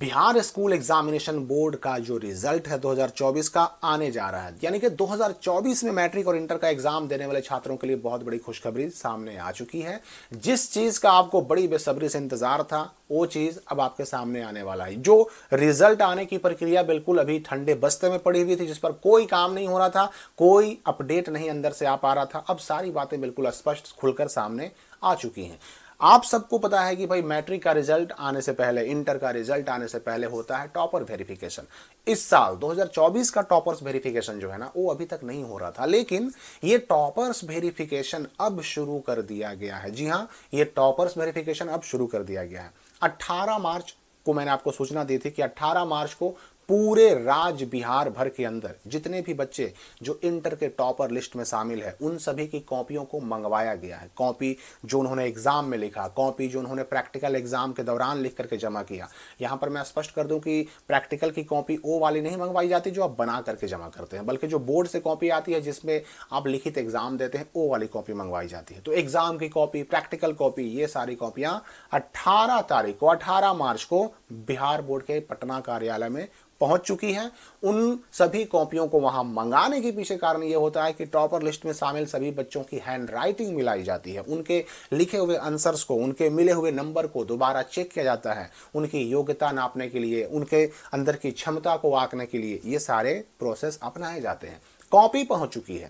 Bihar school examination board का जो result है 2024 का आने जा रहा है यानी कि 2024 में मैट्रिक और इंटर का एग्जाम देने वाले छात्रों के लिए बहुत बड़ी खुशखबरी सामने आ चुकी है जिस चीज का आपको बड़ी बेसब्री से इंतजार था वो चीज अब आपके सामने आने वाला है जो रिजल्ट आने की प्रक्रिया बिल्कुल अभी ठंडे बस्ते में पड़ी हुई थी जिस पर कोई काम नहीं हो रहा था कोई अपडेट नहीं अंदर से आ पा रहा था अब सारी बातें बिल्कुल स्पष्ट खुलकर सामने आ चुकी हैं आप सबको पता है कि भाई मैट्रिक का रिजल्ट आने से पहले इंटर का रिजल्ट आने से पहले होता है टॉपर वेरिफिकेशन इस साल 2024 का टॉपर्स वेरिफिकेशन जो है ना वो अभी तक नहीं हो रहा था लेकिन ये टॉपर्स वेरिफिकेशन अब शुरू कर दिया गया है जी हाँ ये टॉपर्स वेरिफिकेशन अब शुरू कर दिया गया है 18 मार्च को मैंने आपको सूचना दी थी कि 18 मार्च को पूरे राज्य बिहार भर के अंदर जितने भी बच्चे जो इंटर के टॉपर लिस्ट में शामिल है उन सभी की कॉपियों को मंगवाया गया है कॉपी जो उन्होंने एग्जाम में लिखा कॉपी जो उन्होंने प्रैक्टिकल एग्जाम के दौरान लिख करके जमा किया यहाँ पर मैं स्पष्ट कर दूं कि प्रैक्टिकल की कॉपी वो वाली नहीं मंगवाई जाती जो आप बना करके जमा करते हैं बल्कि जो बोर्ड से कॉपी आती है जिसमें आप लिखित एग्जाम देते हैं वो वाली कॉपी मंगवाई जाती है तो एग्जाम की कॉपी प्रैक्टिकल कॉपी ये सारी कॉपियाँ अट्ठारह तारीख को अठारह मार्च को बिहार बोर्ड के पटना कार्यालय में पहुंच चुकी है उन सभी कॉपियों को वहां मंगाने के पीछे कारण ये होता है कि टॉपर लिस्ट में शामिल सभी बच्चों की हैंड राइटिंग मिलाई जाती है उनके लिखे हुए आंसर्स को उनके मिले हुए नंबर को दोबारा चेक किया जाता है उनकी योग्यता नापने के लिए उनके अंदर की क्षमता को आंकने के लिए ये सारे प्रोसेस अपनाए जाते हैं कॉपी पहुंच चुकी है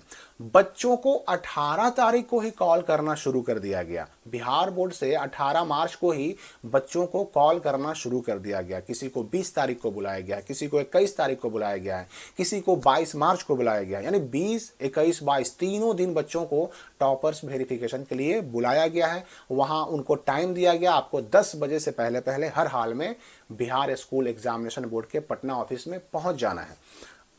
बच्चों को 18 तारीख को ही कॉल करना शुरू कर दिया गया बिहार बोर्ड से 18 मार्च को ही बच्चों को कॉल करना शुरू कर दिया गया किसी को 20 तारीख को बुलाया गया किसी को 21 तारीख को बुलाया गया है किसी को 22 मार्च को बुलाया गया यानी 20 21 22 तीनों दिन बच्चों को टॉपर्स वेरिफिकेशन के लिए बुलाया गया है वहां उनको टाइम दिया गया आपको दस बजे से पहले पहले हर हाल में बिहार स्कूल एग्जामिनेशन बोर्ड के पटना ऑफिस में पहुंच जाना है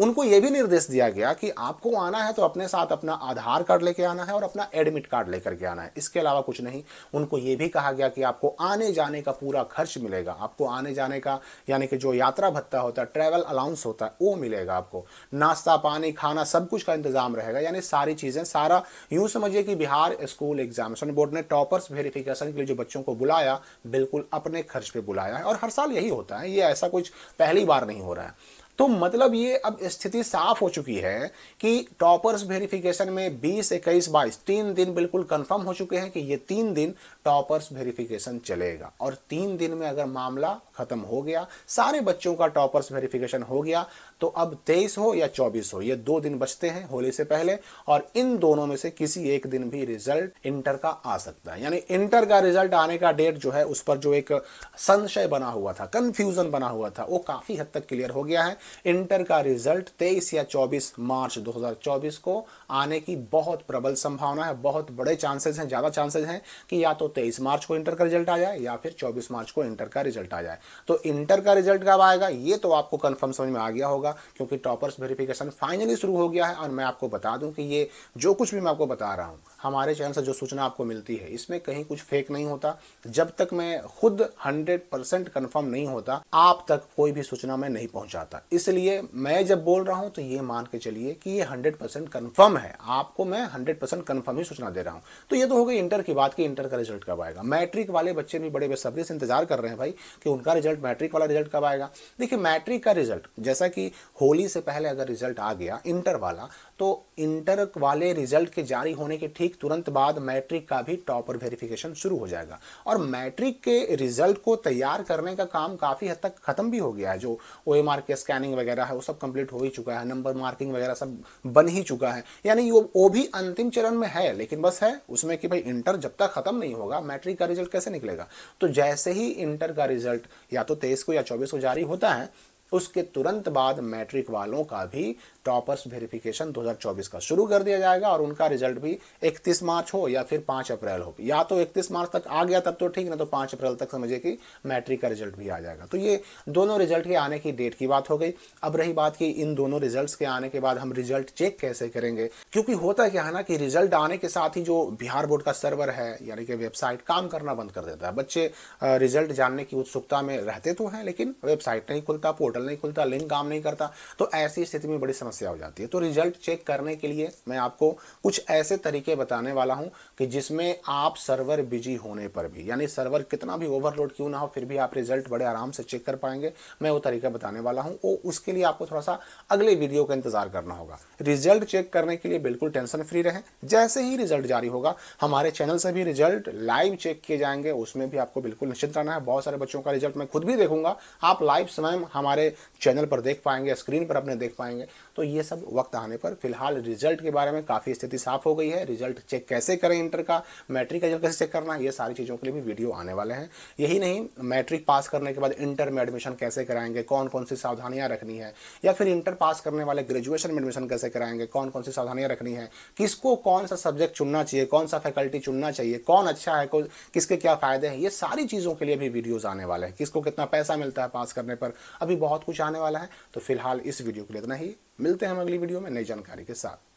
उनको ये भी निर्देश दिया गया कि आपको आना है तो अपने साथ अपना आधार कार्ड लेके आना है और अपना एडमिट कार्ड लेकर के आना है इसके अलावा कुछ नहीं उनको ये भी कहा गया कि आपको आने जाने का पूरा खर्च मिलेगा आपको आने जाने का यानी कि जो यात्रा भत्ता होता है ट्रैवल अलाउंस होता है वो मिलेगा आपको नाश्ता पानी खाना सब कुछ का इंतजाम रहेगा यानी सारी चीज़ें सारा यूँ समझिए कि बिहार स्कूल एग्जामिनेशन बोर्ड ने टॉपर्स वेरिफिकेशन के लिए जो बच्चों को बुलाया बिल्कुल अपने खर्च पर बुलाया है और हर साल यही होता है ये ऐसा कुछ पहली बार नहीं हो रहा है तो मतलब ये अब स्थिति साफ हो चुकी है कि टॉपर्स वेरिफिकेशन में 20 इक्कीस बाईस तीन दिन बिल्कुल कंफर्म हो चुके हैं कि ये तीन दिन टॉपर्स वेरिफिकेशन चलेगा और तीन दिन में अगर मामला खत्म हो गया सारे बच्चों का टॉपर्स वेरिफिकेशन हो गया तो अब तेईस हो या चौबीस हो ये दो दिन बचते हैं होली से पहले और इन दोनों में से किसी एक दिन भी रिजल्ट इंटर का आ सकता है यानी इंटर का रिजल्ट आने का डेट जो है उस पर जो एक संशय बना हुआ था कंफ्यूजन बना हुआ था वो काफी हद तक क्लियर हो गया है इंटर का रिजल्ट तेईस या चौबीस मार्च 2024 को आने की बहुत प्रबल संभावना है बहुत बड़े चांसेस हैं ज़्यादा चांसेस हैं कि या तो 23 मार्च को इंटर का रिजल्ट आ जाए या फिर 24 मार्च को इंटर का रिजल्ट आ जाए तो इंटर का रिजल्ट कब आएगा ये तो आपको कंफर्म समझ में आ गया होगा क्योंकि टॉपर्स वेरिफिकेशन फाइनली शुरू हो गया है और मैं आपको बता दूं कि ये जो कुछ भी मैं आपको बता रहा हूँ हमारे चैनल से जो सूचना आपको मिलती है इसमें कहीं कुछ फेक नहीं होता जब तक मैं खुद हंड्रेड परसेंट नहीं होता आप तक कोई भी सूचना मैं नहीं पहुँचाता इसलिए मैं जब बोल रहा हूँ तो ये मान के चलिए कि ये हंड्रेड परसेंट है आपको मैं हंड्रेड परसेंट ही सूचना दे रहा हूँ तो ये तो हो गई इंटर की बात की इंटर का रिजल्ट कब आएगा मैट्रिक वाले बच्चे भी बड़े बेसब्री से इंतजार कर रहे हैं भाई कि उनका रिजल्ट मैट्रिक वाला रिजल्ट कब आएगा देखिए मैट्रिक का रिजल्ट जैसा कि होली से पहले अगर रिजल्ट आ गया इंटर वाला तो इंटर वाले रिजल्ट के जारी होने के ठीक तुरंत बाद मैट्रिक का भी टॉपर वेरिफिकेशन शुरू हो जाएगा और मैट्रिक के रिजल्ट को तैयार करने का काम काफ़ी हद तक खत्म भी हो गया है जो ओ एम आर के स्कैनिंग वगैरह है वो सब कंप्लीट हो ही चुका है नंबर मार्किंग वगैरह सब बन ही चुका है यानी वो वो भी अंतिम चरण में है लेकिन बस है उसमें कि भाई इंटर जब तक खत्म नहीं होगा मैट्रिक का रिजल्ट कैसे निकलेगा तो जैसे ही इंटर का रिजल्ट या तो तेईस को या चौबीस को जारी होता है उसके तुरंत बाद मैट्रिक वालों का भी टॉपर्स वेरिफिकेशन 2024 का शुरू कर दिया जाएगा और उनका रिजल्ट भी 31 मार्च हो या फिर 5 अप्रैल हो या तो 31 मार्च तक आ गया तब तो ठीक ना तो 5 अप्रैल तक समझिए कि मैट्रिक का रिजल्ट भी आ जाएगा तो ये दोनों रिजल्ट के आने की डेट की बात हो गई अब रही बात की इन दोनों रिजल्ट के आने के बाद हम रिजल्ट चेक कैसे करेंगे क्योंकि होता क्या है ना कि रिजल्ट आने के साथ ही जो बिहार बोर्ड का सर्वर है यानी कि वेबसाइट काम करना बंद कर देता है बच्चे रिजल्ट जानने की उत्सुकता में रहते तो हैं लेकिन वेबसाइट नहीं खुलता पोर्टल पोर्टल नहीं खुलता लिंक काम नहीं करता तो ऐसी स्थिति में बड़ी समस्या हो जाती है तो रिजल्ट चेक करने के लिए मैं आपको कुछ ऐसे तरीके बताने वाला हूँ कि जिसमें आप सर्वर बिजी होने पर भी यानी सर्वर कितना भी ओवरलोड क्यों ना हो फिर भी आप रिजल्ट बड़े आराम से चेक कर पाएंगे मैं वो तरीका बताने वाला हूँ वो उसके लिए आपको थोड़ा सा अगले वीडियो का इंतजार करना होगा रिजल्ट चेक करने के लिए बिल्कुल टेंशन फ्री रहें जैसे ही रिजल्ट जारी होगा हमारे चैनल से भी रिजल्ट लाइव चेक किए जाएंगे उसमें भी आपको बिल्कुल निश्चित रहना है बहुत सारे बच्चों का रिजल्ट मैं खुद भी देखूंगा आप लाइव स्वयं हमारे हमारे चैनल पर देख पाएंगे स्क्रीन पर अपने देख पाएंगे तो ये सब वक्त आने पर फिलहाल रिजल्ट के बारे में काफ़ी स्थिति साफ हो गई है रिजल्ट चेक कैसे करें इंटर का मैट्रिक का रिजल्ट कैसे चेक करना ये सारी चीज़ों के लिए भी वीडियो आने वाले हैं यही नहीं मैट्रिक पास करने के बाद इंटर में एडमिशन कैसे कराएंगे कौन कौन सी सावधानियाँ रखनी है या फिर इंटर पास करने वाले ग्रेजुएशन में एडमिशन कैसे कराएंगे कौन कौन सी सावधानियाँ रखनी है किसको कौन सा सब्जेक्ट चुनना चाहिए कौन सा फैकल्टी चुनना चाहिए कौन अच्छा है किसके क्या फ़ायदे हैं ये सारी चीज़ों के लिए भी वीडियोज़ आने वाले हैं किसको कितना पैसा मिलता है पास करने पर अभी बहुत बहुत कुछ आने वाला है तो फिलहाल इस वीडियो के लिए इतना ही मिलते हैं हम अगली वीडियो में नई जानकारी के साथ